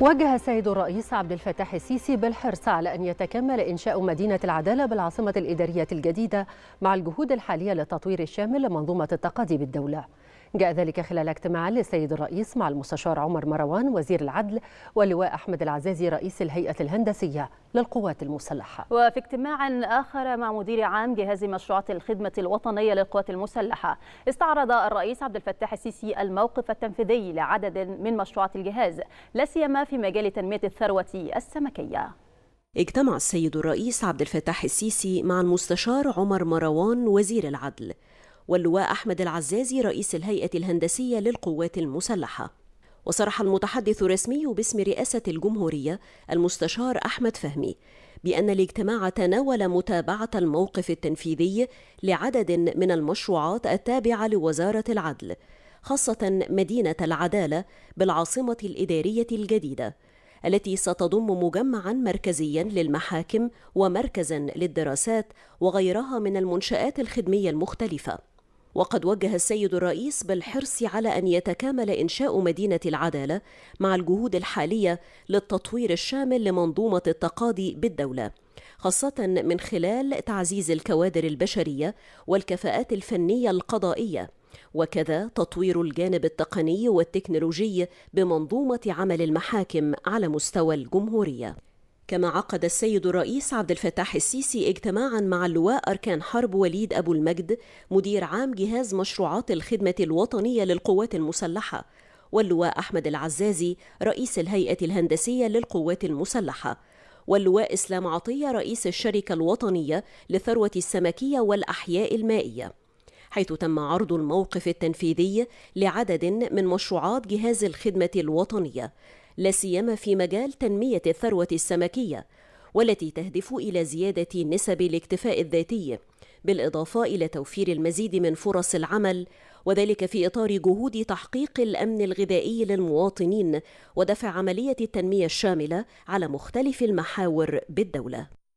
وجه السيد الرئيس عبد الفتاح السيسي بالحرص على أن يتكمل إنشاء مدينة العدالة بالعاصمة الإدارية الجديدة مع الجهود الحالية للتطوير الشامل لمنظومة التقاضي بالدولة جاء ذلك خلال اجتماع للسيد الرئيس مع المستشار عمر مروان وزير العدل واللواء أحمد العزازي رئيس الهيئة الهندسية للقوات المسلحة وفي اجتماع آخر مع مدير عام جهاز مشروعات الخدمة الوطنية للقوات المسلحة استعرض الرئيس عبد الفتاح السيسي الموقف التنفيذي لعدد من مشروعات الجهاز لا سيما في مجال تنمية الثروة السمكية اجتمع السيد الرئيس عبد الفتاح السيسي مع المستشار عمر مروان وزير العدل واللواء أحمد العزازي رئيس الهيئة الهندسية للقوات المسلحة وصرح المتحدث الرسمي باسم رئاسة الجمهورية المستشار أحمد فهمي بأن الاجتماع تناول متابعة الموقف التنفيذي لعدد من المشروعات التابعة لوزارة العدل خاصة مدينة العدالة بالعاصمة الإدارية الجديدة التي ستضم مجمعا مركزيا للمحاكم ومركزا للدراسات وغيرها من المنشآت الخدمية المختلفة وقد وجه السيد الرئيس بالحرص على أن يتكامل إنشاء مدينة العدالة مع الجهود الحالية للتطوير الشامل لمنظومة التقاضي بالدولة خاصة من خلال تعزيز الكوادر البشرية والكفاءات الفنية القضائية وكذا تطوير الجانب التقني والتكنولوجي بمنظومة عمل المحاكم على مستوى الجمهورية كما عقد السيد الرئيس عبد الفتاح السيسي اجتماعا مع اللواء أركان حرب وليد أبو المجد مدير عام جهاز مشروعات الخدمة الوطنية للقوات المسلحة واللواء أحمد العزازي رئيس الهيئة الهندسية للقوات المسلحة واللواء إسلام عطية رئيس الشركة الوطنية للثروة السمكية والأحياء المائية حيث تم عرض الموقف التنفيذي لعدد من مشروعات جهاز الخدمة الوطنية لاسيما في مجال تنمية الثروة السمكية والتي تهدف إلى زيادة نسب الاكتفاء الذاتي بالإضافة إلى توفير المزيد من فرص العمل وذلك في إطار جهود تحقيق الأمن الغذائي للمواطنين ودفع عملية التنمية الشاملة على مختلف المحاور بالدولة